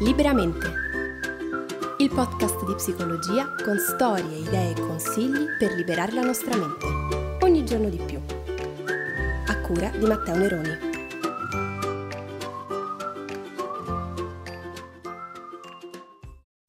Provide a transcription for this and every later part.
Liberamente. Il podcast di psicologia con storie, idee e consigli per liberare la nostra mente. Ogni giorno di più. A cura di Matteo Neroni.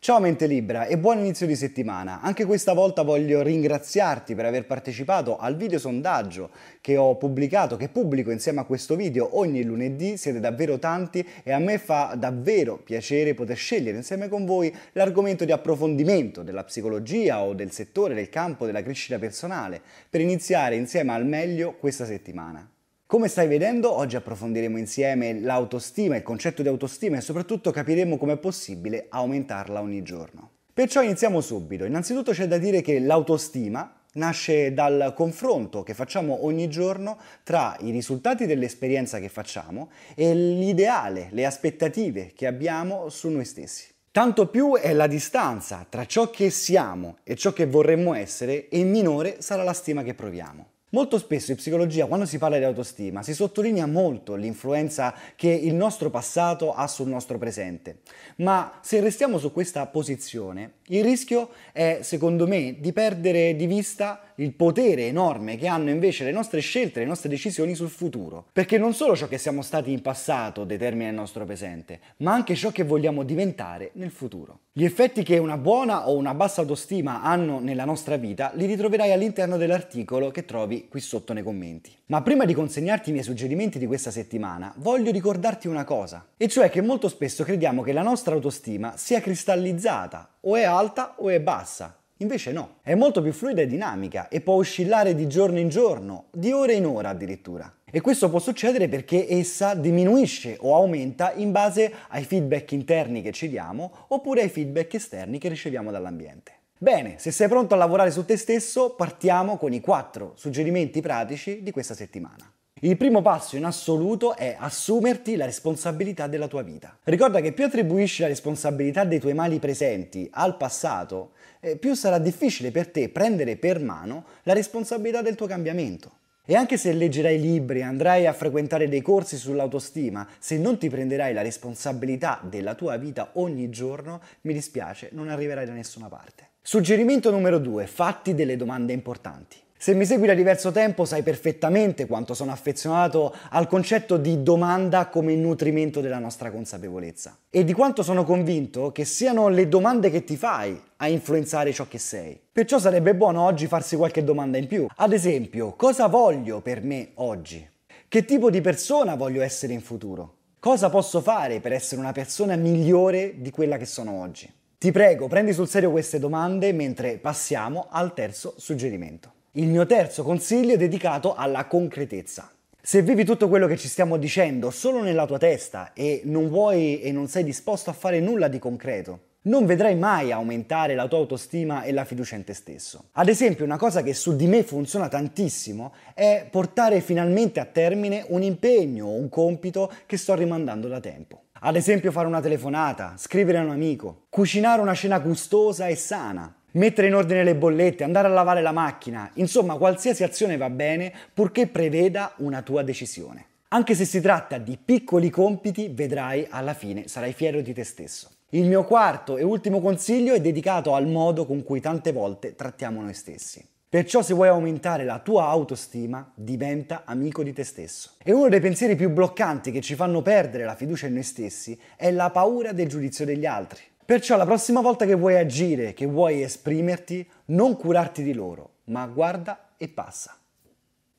Ciao Mente Libera e buon inizio di settimana. Anche questa volta voglio ringraziarti per aver partecipato al video sondaggio che ho pubblicato, che pubblico insieme a questo video ogni lunedì. Siete davvero tanti e a me fa davvero piacere poter scegliere insieme con voi l'argomento di approfondimento della psicologia o del settore, del campo della crescita personale per iniziare insieme al meglio questa settimana. Come stai vedendo, oggi approfondiremo insieme l'autostima, il concetto di autostima e soprattutto capiremo come è possibile aumentarla ogni giorno. Perciò iniziamo subito. Innanzitutto c'è da dire che l'autostima, nasce dal confronto che facciamo ogni giorno tra i risultati dell'esperienza che facciamo e l'ideale, le aspettative che abbiamo su noi stessi. Tanto più è la distanza tra ciò che siamo e ciò che vorremmo essere e minore sarà la stima che proviamo. Molto spesso in psicologia, quando si parla di autostima, si sottolinea molto l'influenza che il nostro passato ha sul nostro presente. Ma se restiamo su questa posizione, il rischio è, secondo me, di perdere di vista il potere enorme che hanno invece le nostre scelte, le nostre decisioni sul futuro. Perché non solo ciò che siamo stati in passato determina il nostro presente, ma anche ciò che vogliamo diventare nel futuro. Gli effetti che una buona o una bassa autostima hanno nella nostra vita li ritroverai all'interno dell'articolo che trovi qui sotto nei commenti. Ma prima di consegnarti i miei suggerimenti di questa settimana, voglio ricordarti una cosa, e cioè che molto spesso crediamo che la nostra autostima sia cristallizzata, o è alta o è bassa, Invece no, è molto più fluida e dinamica e può oscillare di giorno in giorno, di ora in ora addirittura. E questo può succedere perché essa diminuisce o aumenta in base ai feedback interni che ci diamo oppure ai feedback esterni che riceviamo dall'ambiente. Bene, se sei pronto a lavorare su te stesso, partiamo con i 4 suggerimenti pratici di questa settimana. Il primo passo in assoluto è assumerti la responsabilità della tua vita. Ricorda che più attribuisci la responsabilità dei tuoi mali presenti al passato, eh, più sarà difficile per te prendere per mano la responsabilità del tuo cambiamento. E anche se leggerai libri, andrai a frequentare dei corsi sull'autostima, se non ti prenderai la responsabilità della tua vita ogni giorno, mi dispiace, non arriverai da nessuna parte. Suggerimento numero 2. Fatti delle domande importanti. Se mi segui da diverso tempo sai perfettamente quanto sono affezionato al concetto di domanda come nutrimento della nostra consapevolezza e di quanto sono convinto che siano le domande che ti fai a influenzare ciò che sei. Perciò sarebbe buono oggi farsi qualche domanda in più. Ad esempio, cosa voglio per me oggi? Che tipo di persona voglio essere in futuro? Cosa posso fare per essere una persona migliore di quella che sono oggi? Ti prego, prendi sul serio queste domande mentre passiamo al terzo suggerimento. Il mio terzo consiglio è dedicato alla concretezza. Se vivi tutto quello che ci stiamo dicendo solo nella tua testa e non vuoi e non sei disposto a fare nulla di concreto, non vedrai mai aumentare la tua autostima e la fiducia in te stesso. Ad esempio, una cosa che su di me funziona tantissimo è portare finalmente a termine un impegno o un compito che sto rimandando da tempo. Ad esempio, fare una telefonata, scrivere a un amico, cucinare una cena gustosa e sana, Mettere in ordine le bollette, andare a lavare la macchina, insomma qualsiasi azione va bene purché preveda una tua decisione. Anche se si tratta di piccoli compiti, vedrai alla fine sarai fiero di te stesso. Il mio quarto e ultimo consiglio è dedicato al modo con cui tante volte trattiamo noi stessi. Perciò se vuoi aumentare la tua autostima, diventa amico di te stesso. E uno dei pensieri più bloccanti che ci fanno perdere la fiducia in noi stessi è la paura del giudizio degli altri. Perciò la prossima volta che vuoi agire, che vuoi esprimerti, non curarti di loro, ma guarda e passa.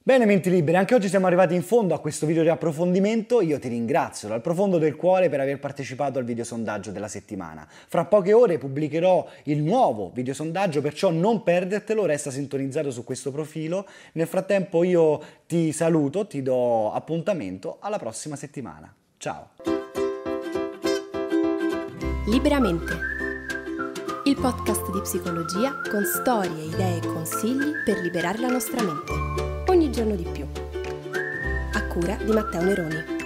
Bene, menti libere, anche oggi siamo arrivati in fondo a questo video di approfondimento. Io ti ringrazio dal profondo del cuore per aver partecipato al videosondaggio della settimana. Fra poche ore pubblicherò il nuovo videosondaggio, perciò non perdertelo, resta sintonizzato su questo profilo. Nel frattempo io ti saluto, ti do appuntamento alla prossima settimana. Ciao! Liberamente. Il podcast di psicologia con storie, idee e consigli per liberare la nostra mente. Ogni giorno di più. A cura di Matteo Neroni.